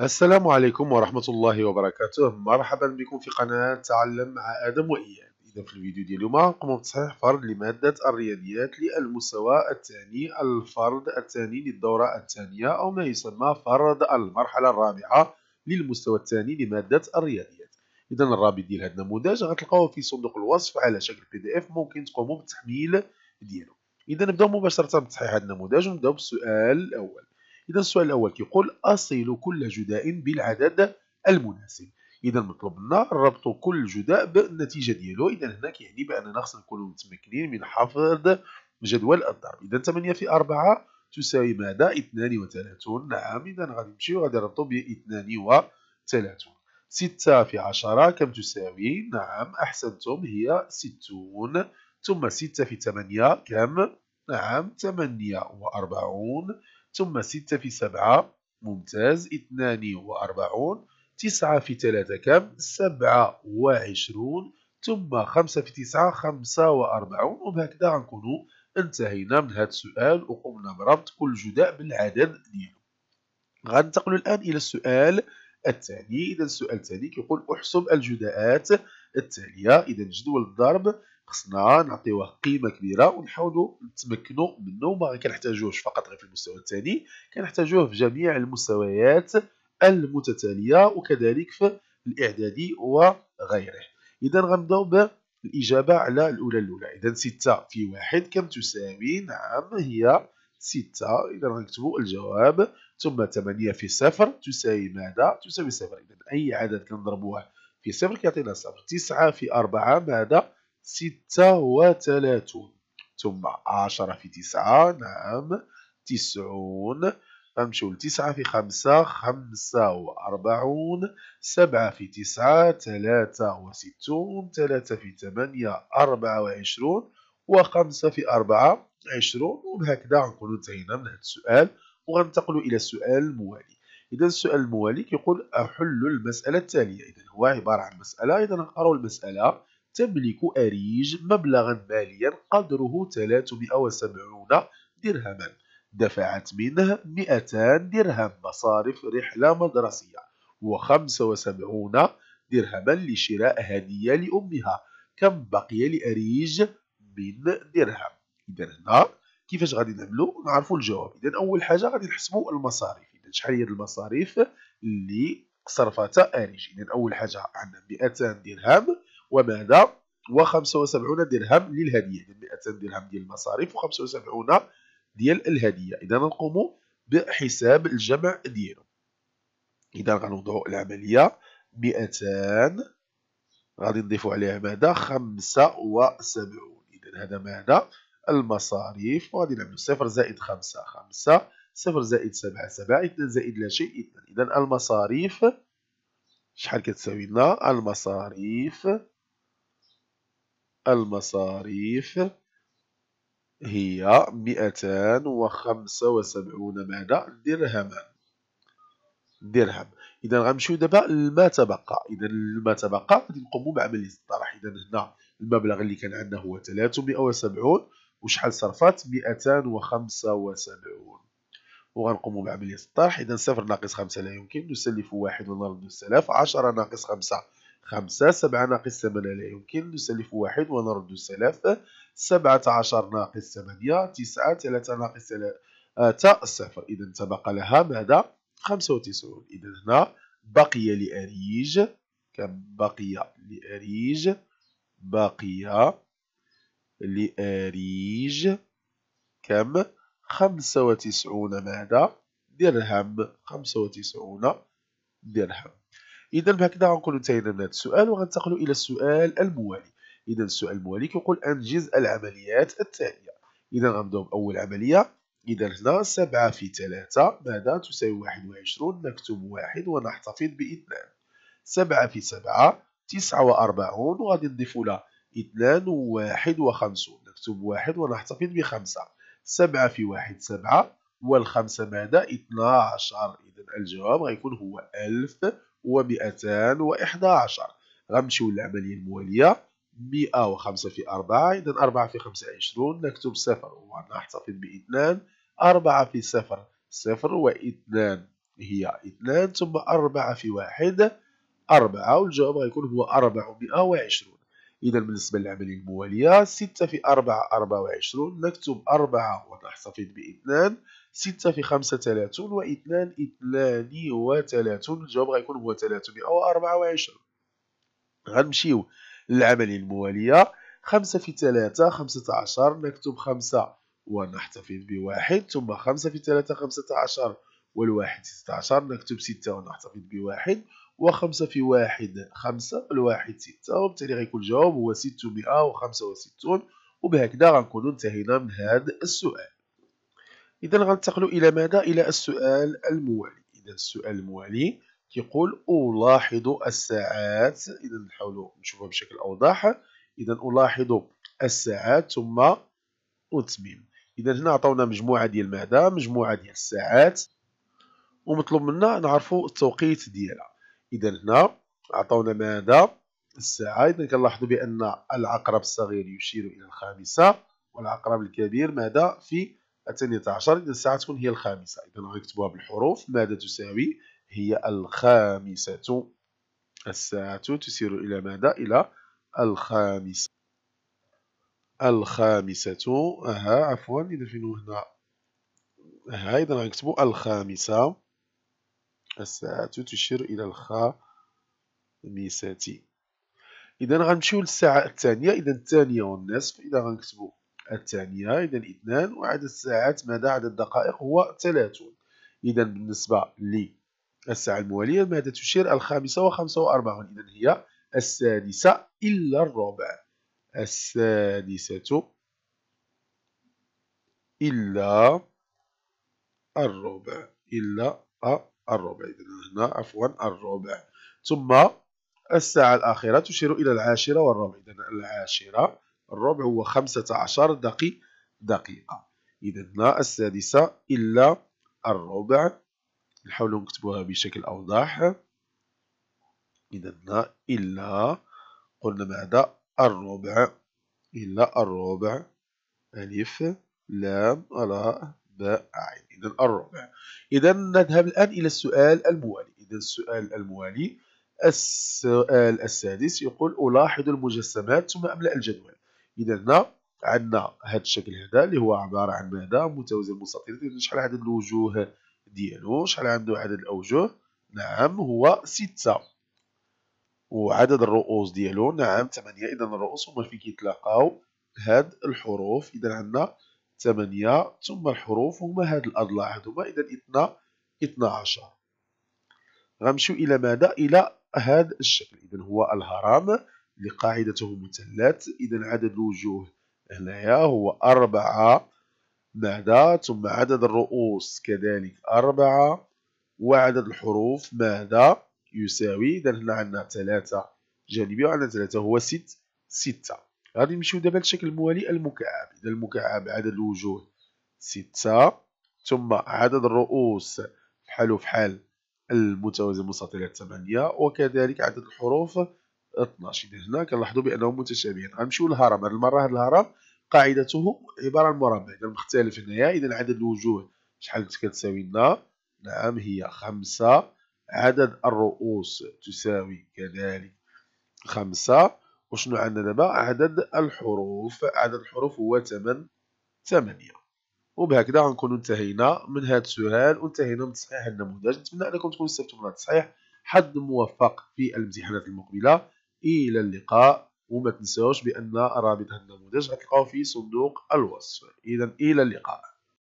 السلام عليكم ورحمة الله وبركاته مرحبا بكم في قناة تعلم مع آدم وإياد إذا في الفيديو ديال اليوم نقوم بتصحيح فرض لمادة الرياضيات للمستوى الثاني الفرض الثاني للدورة الثانية أو ما يسمى فرض المرحلة الرابعة للمستوى الثاني لمادة الرياضيات إذا الرابط ديال هذا النموذج غتلقاوه في صندوق الوصف على شكل بي دي اف ممكن تقوموا بالتحميل ديالو إذا نبداو مباشرة بتصحيح هذا النموذج ونبداو بالسؤال الأول إذا السؤال الأول كيقول أصل كل جداء بالعدد المناسب إذا مطلوب لنا ربط كل جداء بالنتيجة ديالو إذا هنا كيعني بأننا خصنا نكونوا متمكنين من حفظ جدول الضرب إذا 8 في 4 تساوي ماذا 32 نعم إذا غادي نمشي وغادي نربطو ب 32 6 في 10 كم تساوي نعم أحسنتم هي 60 ثم 6 في 8 كم نعم 48 ثم 6 في 7 ممتاز 42 9 في 3 كم 27 ثم 5 في 9 45 وبهكذا غنكونوا انتهينا من هذا السؤال وقمنا بربط كل جداء بالعدد ديالو غننتقلوا الان الى السؤال التالي اذا السؤال التالي كيقول احسب الجداءات التاليه اذا جدول الضرب خصنا نعطيوه قيمه كبيره ونحاولوا نتمكنوا منه ما كنحتاجوهش فقط غير في المستوى الثاني كنحتاجوه في جميع المستويات المتتاليه وكذلك في الاعدادي وغيره اذا غنبداو بالاجابه على الاولى الاولى اذا 6 في 1 كم تساوي نعم هي 6 اذا غنكتبوا الجواب ثم 8 في 0 تساوي ماذا تساوي 0 اذا اي عدد كنضربوه في 0 كيعطينا 0 9 في 4 ماذا ستة وثلاثون ثم عشرة في تسعة نعم تسعون غنمشيو لتسعة في خمسة خمسة وأربعون سبعة في تسعة ثلاثة وستون ثلاثة في ثمانية أربعة وعشرون وخمسة في أربعة عشرون وبهكذا غنكونو انتهينا من هذا السؤال وغننتقلوا إلى السؤال الموالي إذا السؤال الموالي كيقول أحل المسألة التالية إذا هو عبارة عن مسألة إذا نقرأ المسألة تملك أريج مبلغا ماليا قدره 370 درهما دفعت منه 200 درهم مصارف رحلة مدرسية و75 درهما لشراء هدية لأمها كم بقي لأريج من درهم إذا هنا كيفاش غادي نعملو نعرفو الجواب إذا أول حاجة غادي نحسبو المصاريف إذا شحال هي المصاريف اللي صرفتها أريج إذا أول حاجة عندنا 200 درهم وماذا و75 درهم للهديه 200 درهم ديال المصاريف و75 ديال الهديه اذا نقوم بحساب الجمع ديالو اذا غنوضعوا العمليه 200 غادي نضيفوا عليها ماذا 75 اذا هذا ماذا المصاريف وغادي نعملوا 0 زائد 5 5 0 زائد 7 7 2 زائد لا شيء 2 اذا المصاريف شحال كتساوي لنا المصاريف المصاريف هي مئتان وخمسة وسبعون ماذا درهما درهم اذا غنمشيو دابا لما تبقى اذا لما تبقى غادي نقومو بعمليه الطرح اذا هنا المبلغ اللي كان عندنا هو 370 وشحال صرفات 275 وغنقومو بعمليه الطرح اذا صفر ناقص 5 لا يمكن نسلف واحد ونرد السلف 10 ناقص 5 خمسة سبعة ناقص ثمانية لا يمكن نسلف واحد ونرد السلف سبعة عشر ناقص ثمانية تسعة ثلاثة ناقص ثلاثة آه، صفر إذا تبقى لها ماذا؟ خمسة وتسعون إذا هنا بقي لأريج كم بقي لأريج بقي لأريج كم خمسة وتسعون ماذا درهم خمسة وتسعون درهم اذا بهكذا غنكونوا انتهينا من هذا السؤال وغنتقلوا الى السؤال الموالي اذا السؤال الموالي كيقول انجز العمليات التاليه اذا غنبداو باول عمليه اذا هنا سبعة في ثلاثة ماذا تساوي واحد وعشرون نكتب واحد ونحتفظ باثنان سبعة في سبعة تسعة وأربعون وغادي نضيفو لها إثنان وواحد وخمسون نكتب واحد ونحتفظ بخمسة سبعة في واحد سبعة والخمسة ماذا؟ عشر إذا الجواب غيكون هو ألف مئتان وإحدى عشر غنمشيو للعملية الموالية مئة وخمسة في أربعة إذا أربعة في خمسة عشرون نكتب صفر ونحتفظ باثنان أربعة في صفر صفر واثنان هي اثنان ثم أربعة في واحد أربعة والجواب غيكون هو أربعمائة وعشرون إذا بالنسبة للعملية الموالية ستة في أربعة أربعة وعشرون نكتب أربعة ونحتفظ باثنان ستة في خمسة ثلاثون واثنان اثنان وثلاثون الجواب غيكون هو ثلاثمائة وأربعة وعشرون غنمشيو للعملية الموالية خمسة في ثلاثة خمسة عشر نكتب خمسة ونحتفظ بواحد ثم خمسة في ثلاثة خمسة عشر والواحد ستة عشر نكتب ستة ونحتفظ بواحد وخمسة في واحد خمسة الواحد ستة وبالتالي غيكون الجواب هو ستمائة وخمسة وستون وبهكذا غنكونو انتهينا من هذا السؤال إذا غنتقلوا إلى ماذا؟ إلى السؤال الموالي إذا السؤال الموالي كيقول ألاحظ الساعات إذا نحاولوا نشوفها بشكل أوضح إذا ألاحظ الساعات ثم أتمم إذا هنا عطاونا مجموعة ديال ماذا؟ مجموعة ديال الساعات ومطلوب منا نعرفوا التوقيت ديالها اذا هنا عطاونا ماذا الساعه اذا كنلاحظوا بان العقرب الصغير يشير الى الخامسه والعقرب الكبير ماذا في الثانية عشر إذا الساعة تكون هي الخامسة إذا غنكتبوها بالحروف ماذا تساوي هي الخامسة الساعة تسير إلى ماذا إلى الخامسة الخامسة ها عفوا إذا فين هنا ها إذا غنكتبو الخامسة الساعة تشير إلى الخامسة إذا غنمشيو للساعة الثانية إذا الثانية والنصف إذا غنكتبو الثانية إذا اثنان وعدد الساعات ماذا عدد الدقائق هو ثلاثون إذا بالنسبة للساعة الموالية ماذا تشير الخامسة وخمسة وأربعون إذا هي السادسة إلا الربع السادسة إلا الربع إلا الربع إذن هنا عفوا الربع ثم الساعة الأخيرة تشير إلى العاشرة والربع إذن العاشرة الربع هو 15 دقي دقيقة إذن هنا السادسة إلا الربع نحاول نكتبوها بشكل أوضح إذن إلا قلنا ماذا الربع إلا الربع ألف لام راء الباعد إذا الرابع إذا نذهب الآن إلى السؤال الموالي إذا السؤال الموالي السؤال السادس يقول ألاحظ المجسمات ثم أملأ الجدول إذا هنا عندنا هذا الشكل هذا اللي هو عبارة عن ماذا متوازي المستطيل شحال عدد الوجوه ديالو شحال عنده عدد الأوجه نعم هو ستة وعدد الرؤوس ديالو نعم ثمانية إذا الرؤوس هما فين كيتلاقاو هاد الحروف إذا عندنا ثمانية ثم الحروف هما هاد الأضلاع هادوما إذا اثنا اثنا عشر غنمشيو إلى ماذا إلى هاد الشكل إذا هو الهرم اللي قاعدته مثلث إذا عدد الوجوه هنايا هو أربعة ماذا ثم عدد الرؤوس كذلك أربعة وعدد الحروف ماذا يساوي إذا هنا عندنا ثلاثة جانبية وعندنا ثلاثة هو ست ستة غادي نمشيو دابا للشكل الموالي المكعب إذا المكعب عدد الوجوه ستة ثم عدد الرؤوس بحالو بحال المتوازي المستطيلات 8 وكذلك عدد الحروف 12 إذا هنا كنلاحظوا بأنهم متشابهين غنمشيو للهرم هذه المرة هذا الهرم قاعدته عبارة عن مربع إذا مختلف هنايا إذا عدد الوجوه شحال كتساوي لنا نعم هي خمسة عدد الرؤوس تساوي كذلك خمسة وشنو عندنا دابا عدد الحروف عدد الحروف هو 8 8 وبهكذا غنكونوا انتهينا من هذا السؤال وانتهينا من تصحيح النموذج نتمنى انكم تكونوا استفدتوا من التصحيح حظ موفق في الامتحانات المقبله الى اللقاء وما تنساوش بان رابط هذا النموذج غتلقاوه في صندوق الوصف اذا الى اللقاء